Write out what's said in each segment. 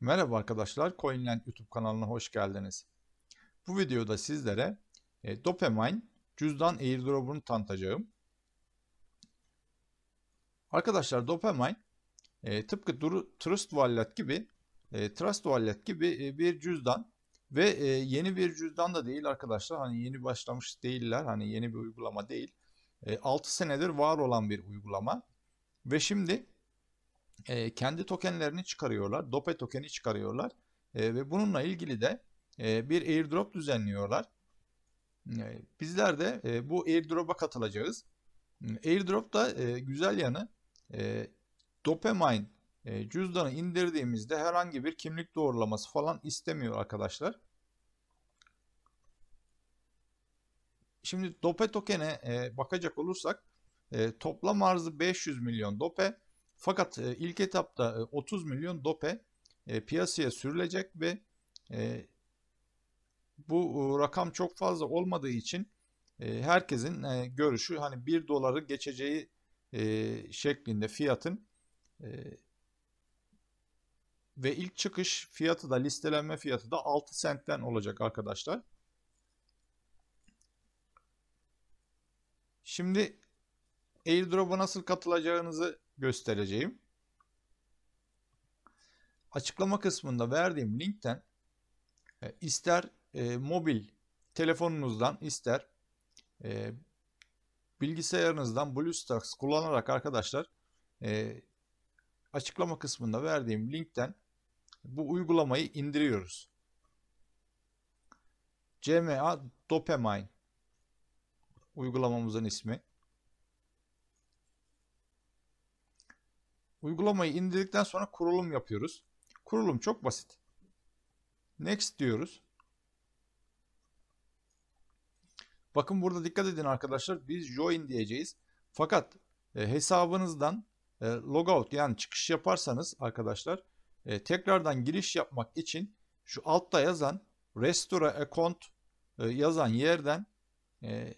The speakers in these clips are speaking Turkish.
Merhaba arkadaşlar, CoinLand YouTube kanalına hoş geldiniz. Bu videoda sizlere e, Dopamine cüzdan airdrop'unu tanıtacağım. Arkadaşlar Dopamine e, tıpkı Trust Wallet gibi e, Trust Wallet gibi e, bir cüzdan ve e, yeni bir cüzdan da değil arkadaşlar. Hani yeni başlamış değiller. Hani yeni bir uygulama değil. E, 6 senedir var olan bir uygulama. Ve şimdi e, kendi tokenlerini çıkarıyorlar. Dope tokeni çıkarıyorlar. E, ve bununla ilgili de e, bir airdrop düzenliyorlar. E, bizler de e, bu airdrop'a katılacağız. E, airdrop da e, güzel yanı e, Dopamine e, cüzdanı indirdiğimizde herhangi bir kimlik doğrulaması falan istemiyor arkadaşlar. Şimdi DOPE token'e e, bakacak olursak e, toplam arzı 500 milyon DOPE fakat e, ilk etapta 30 e, milyon dope e, piyasaya sürülecek ve bu rakam çok fazla olmadığı için herkesin görüşü hani 1 doları geçeceği şeklinde fiyatın ve ilk çıkış fiyatı da listelenme fiyatı da 6 sentten olacak arkadaşlar. Şimdi airdrop'a nasıl katılacağınızı göstereceğim. Açıklama kısmında verdiğim linkten e, ister e, mobil telefonunuzdan ister e, bilgisayarınızdan BlueStacks kullanarak arkadaşlar e, açıklama kısmında verdiğim linkten bu uygulamayı indiriyoruz. CMA Dopamine uygulamamızın ismi. Uygulamayı indirdikten sonra kurulum yapıyoruz. Kurulum çok basit. Next diyoruz. Bakın burada dikkat edin arkadaşlar. Biz join diyeceğiz. Fakat e, hesabınızdan e, logout yani çıkış yaparsanız arkadaşlar e, tekrardan giriş yapmak için şu altta yazan restore account e, yazan yerden e,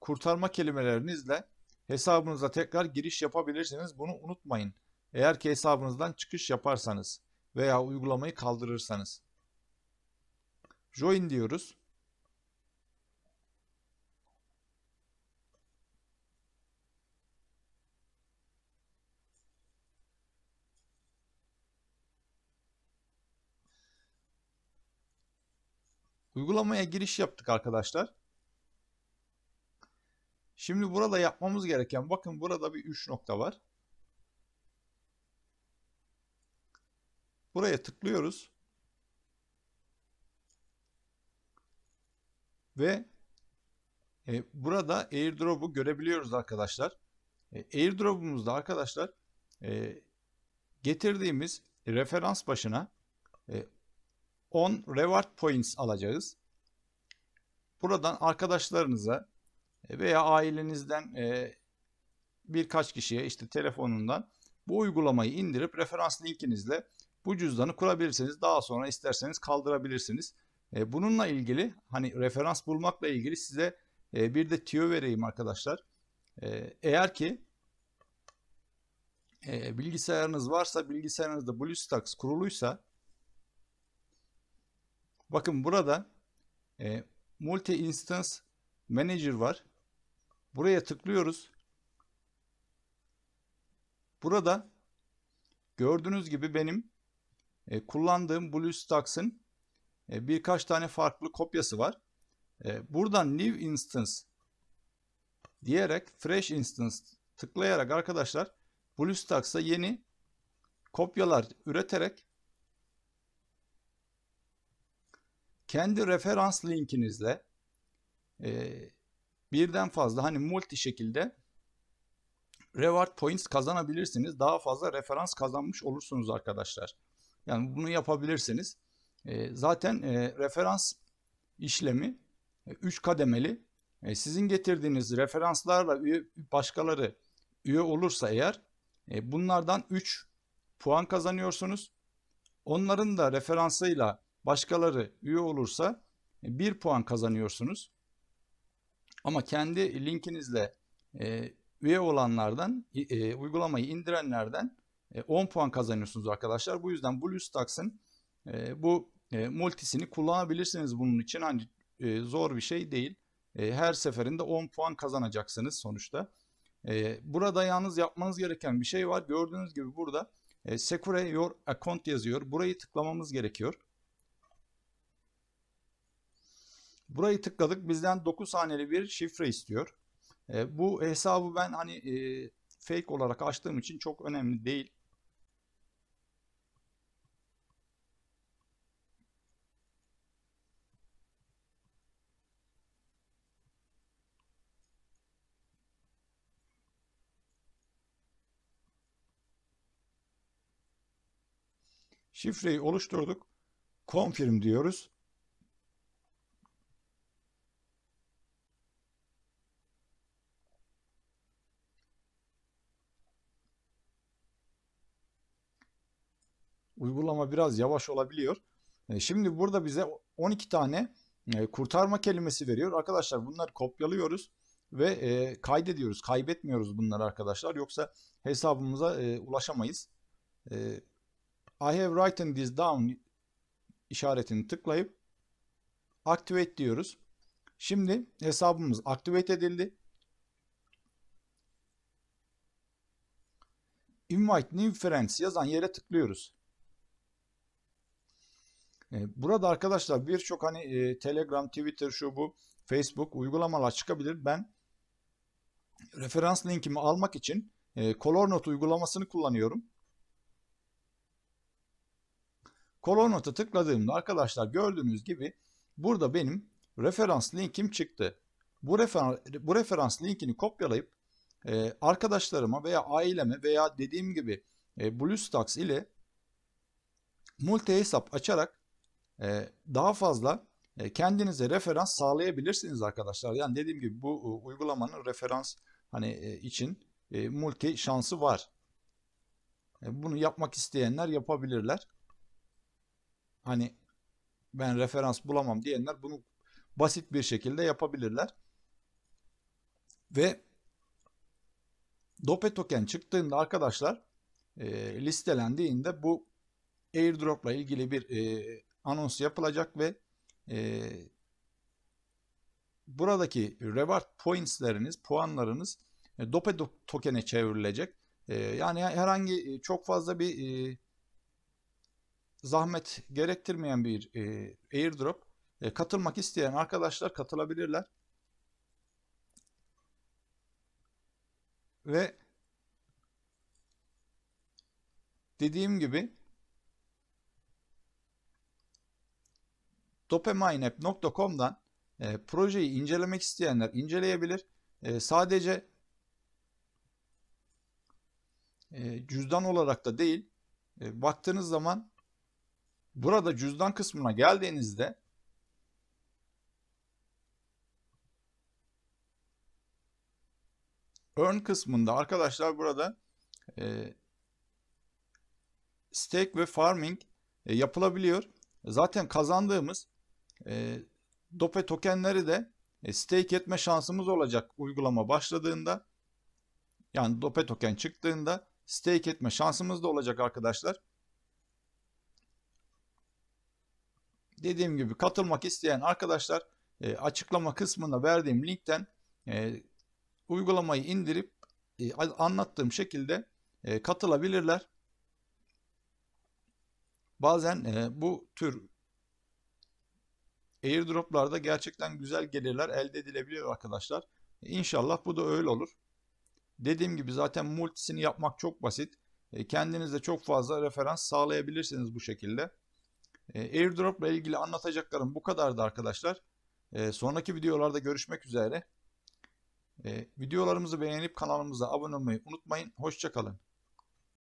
kurtarma kelimelerinizle hesabınıza tekrar giriş yapabilirsiniz. Bunu unutmayın. Eğer ki hesabınızdan çıkış yaparsanız veya uygulamayı kaldırırsanız. Join diyoruz. Uygulamaya giriş yaptık arkadaşlar. Şimdi burada yapmamız gereken bakın burada bir 3 nokta var. Buraya tıklıyoruz. Ve e, burada airdrop'u görebiliyoruz arkadaşlar. E, airdrop'umuzda arkadaşlar e, getirdiğimiz referans başına e, 10 reward points alacağız. Buradan arkadaşlarınıza e, veya ailenizden e, birkaç kişiye işte telefonundan bu uygulamayı indirip referans linkinizle bu cüzdanı kurabilirsiniz. Daha sonra isterseniz kaldırabilirsiniz. E, bununla ilgili hani referans bulmakla ilgili size e, bir de tüyo vereyim arkadaşlar. E, eğer ki bilgisayarınız varsa bilgisayarınızda BlueStacks kuruluysa bakın burada Multi Instance Manager var. Buraya tıklıyoruz. Burada gördüğünüz gibi benim e, kullandığım BlueStacks'ın e, birkaç tane farklı kopyası var. E, buradan New Instance diyerek Fresh Instance tıklayarak arkadaşlar BlueStacks'a yeni kopyalar üreterek kendi referans linkinizle e, birden fazla hani multi şekilde reward points kazanabilirsiniz. Daha fazla referans kazanmış olursunuz arkadaşlar. Yani bunu yapabilirsiniz. E, zaten e, referans işlemi 3 e, kademeli. sizin getirdiğiniz referanslarla üye, başkaları üye olursa eğer bunlardan 3 puan kazanıyorsunuz. Onların da referansıyla başkaları üye olursa 1 puan kazanıyorsunuz. Ama kendi linkinizle üye olanlardan, uygulamayı indirenlerden 10 e, puan kazanıyorsunuz arkadaşlar. Bu yüzden BlueStacks'ın bu e, e, multisini kullanabilirsiniz bunun için. Hani zor bir şey değil. Her seferinde 10 puan kazanacaksınız sonuçta. Burada yalnız yapmanız gereken bir şey var. Gördüğünüz gibi burada Secure Your Account yazıyor. Burayı tıklamamız gerekiyor. Burayı tıkladık. Bizden 9 haneli bir şifre istiyor. Bu hesabı ben hani fake olarak açtığım için çok önemli değil. Şifreyi oluşturduk. Confirm diyoruz. Uygulama biraz yavaş olabiliyor. E, şimdi burada bize 12 tane e, kurtarma kelimesi veriyor. Arkadaşlar bunları kopyalıyoruz ve e, kaydediyoruz. Kaybetmiyoruz bunları arkadaşlar. Yoksa hesabımıza ulaşamayız. I have written this down işaretini tıklayıp activate diyoruz. Şimdi hesabımız activate edildi. Invite new friends yazan yere tıklıyoruz. E, burada arkadaşlar birçok hani e, Telegram, Twitter, şu bu, Facebook uygulamalar çıkabilir. Ben referans linkimi almak için e, ColorNote uygulamasını kullanıyorum. Kolonnota tıkladığımda arkadaşlar gördüğünüz gibi burada benim referans linkim çıktı. Bu, refer bu referans linkini kopyalayıp e, arkadaşlarıma veya aileme veya dediğim gibi e, BlueStacks ile multi hesap açarak e, daha fazla e, kendinize referans sağlayabilirsiniz arkadaşlar. Yani dediğim gibi bu e, uygulamanın referans hani e, için e, multi şansı var. E, bunu yapmak isteyenler yapabilirler hani ben referans bulamam diyenler bunu basit bir şekilde yapabilirler. Ve Dope token çıktığında arkadaşlar e, listelendiğinde bu airdrop ile ilgili bir e, anons yapılacak ve e, buradaki reward pointsleriniz, puanlarınız e, Dope token'e çevrilecek. E, yani herhangi e, çok fazla bir e, zahmet gerektirmeyen bir e, airdrop. E, katılmak isteyen arkadaşlar katılabilirler. Ve dediğim gibi dopamineapp.com'dan e, projeyi incelemek isteyenler inceleyebilir. E, sadece e, cüzdan olarak da değil, e, baktığınız zaman Burada cüzdan kısmına geldiğinizde Earn kısmında arkadaşlar burada e, stake ve farming e, yapılabiliyor. Zaten kazandığımız e, dope tokenleri de e, stake etme şansımız olacak uygulama başladığında. Yani dope token çıktığında stake etme şansımız da olacak arkadaşlar. dediğim gibi katılmak isteyen arkadaşlar e, açıklama kısmına verdiğim linkten e, uygulamayı indirip e, anlattığım şekilde e, katılabilirler. Bazen e, bu tür airdroplarda gerçekten güzel gelirler elde edilebiliyor arkadaşlar. İnşallah bu da öyle olur. Dediğim gibi zaten multisini yapmak çok basit. E, kendinize çok fazla referans sağlayabilirsiniz bu şekilde. E, airdrop ile ilgili anlatacaklarım bu kadardı arkadaşlar. E, sonraki videolarda görüşmek üzere. E, videolarımızı beğenip kanalımıza abone olmayı unutmayın. Hoşçakalın.